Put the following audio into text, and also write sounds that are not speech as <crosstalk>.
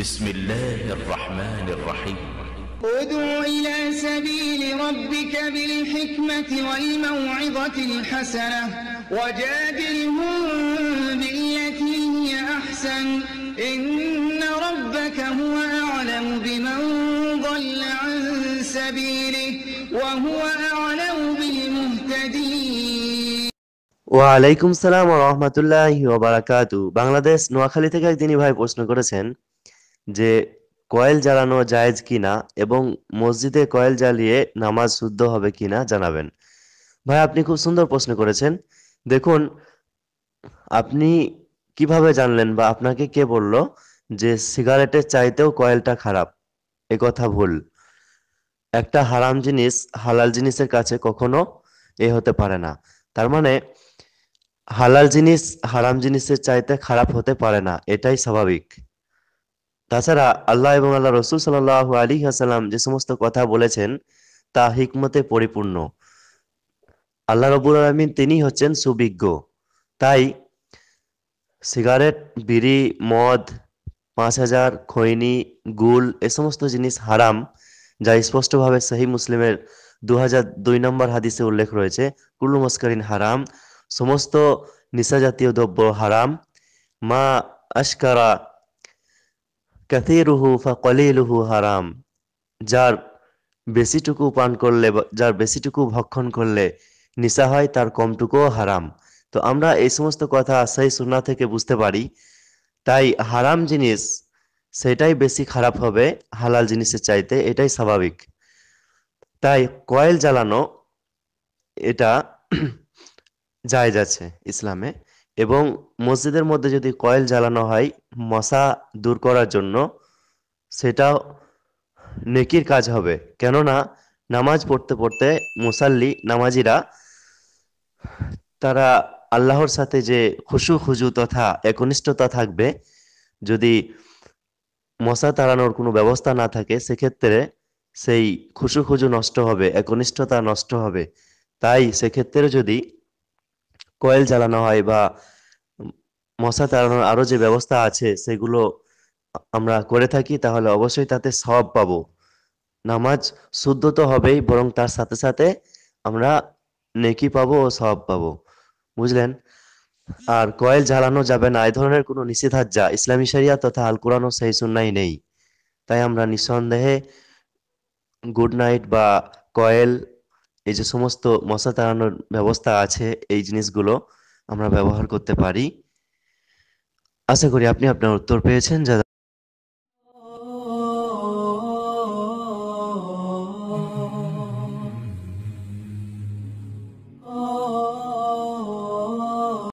بسم الله الرحمن الرحيم ادع إلى سبيل ربك بالحكمة والموعظة الحسنة وجادلهم بالتي هي أحسن إن ربك هو أعلم بمن ضل عن سبيله وهو أعلم بالمهتدين ওয়ালাইকুম সালাম রহমতুল্লাহ ওবারাকাতু বাংলাদেশ নোয়াখালী থেকে একদিনই ভাই প্রশ্ন করেছেন যে কয়েল জ্বালানো জায়েজ কিনা এবং মসজিদে কয়েল জ্বালিয়ে নামাজ শুদ্ধ হবে কিনা জানাবেন ভাই আপনি খুব সুন্দর প্রশ্ন করেছেন দেখুন আপনি কিভাবে জানলেন বা আপনাকে কে বলল যে সিগারেটের চাইতেও কয়েলটা খারাপ এ কথা ভুল একটা হারাম জিনিস হালাল জিনিসের কাছে কখনো এ হতে পারে না তার মানে হালাল জিনিস হারাম জিনিসের চাইতে খারাপ হতে পারে না এটাই স্বাভাবিক তাছাড়া আল্লাহ এবং আল্লাহ রসুল সাল্লাহ আলী আসালাম যে সমস্ত কথা বলেছেন তা হিকমতে পরিপূর্ণ আল্লাহ রবুল আলমিন তিনি হচ্ছেন সুবিজ্ঞ তাই সিগারেট বিড়ি মদ পাঁচ হাজার খৈনি গুল এ সমস্ত জিনিস হারাম যা স্পষ্টভাবে সেই মুসলিমের দু হাজার দুই নম্বর হাদিসে উল্লেখ রয়েছে কুল্লু মস্কারিন হারাম সমস্ত নিশা জাতীয় দ্রব্য হারাম মা আশকারা কাতিরুহু ফা কলিলুহু হারাম যার বেশিটুকু পান করলে যার বেশিটুকু ভক্ষণ করলে নিশা হয় তার কমটুকুও হারাম তো আমরা এই সমস্ত কথা সেই সুন্না থেকে বুঝতে পারি তাই হারাম জিনিস সেটাই বেশি খারাপ হবে হালাল জিনিসের চাইতে এটাই স্বাভাবিক তাই কয়েল জ্বালানো এটা <clears throat> জায়জ আছে ইসলামে এবং মসজিদের মধ্যে যদি কয়েল জ্বালানো হয় মশা দূর করার জন্য সেটাও নেকির কাজ হবে কেননা নামাজ পড়তে পড়তে মুসাল্লি নামাজিরা তারা আল্লাহর সাথে যে খুশু খুজু তথা একনিষ্ঠতা থাকবে যদি মশা তাড়ানোর কোনো ব্যবস্থা না থাকে সেক্ষেত্রে সেই খুশু খুজু নষ্ট হবে একনিষ্ঠতা নষ্ট হবে তাই সেক্ষেত্রে যদি কয়েল জ্বালানো হয় বা মশা তাড়ানোর আরও যে ব্যবস্থা আছে সেগুলো আমরা করে থাকি তাহলে অবশ্যই তাতে সব পাবো নামাজ শুদ্ধ তো হবেই বরং তার সাথে সাথে আমরা নেকি পাবো ও সব পাবো বুঝলেন আর কয়েল জ্বালানো যাবে না এই ধরনের কোনো নিষেধাজ্ঞা ইসলামী শরিয়া তথা আল কোরআন ও সেই সুন্নাই নেই তাই আমরা নিঃসন্দেহে গুড নাইট বা কয়েল এই যে সমস্ত মশা তাড়ানোর ব্যবস্থা আছে এই জিনিসগুলো আমরা ব্যবহার করতে পারি আশা করি আপনি আপনার উত্তর পেয়েছেন যা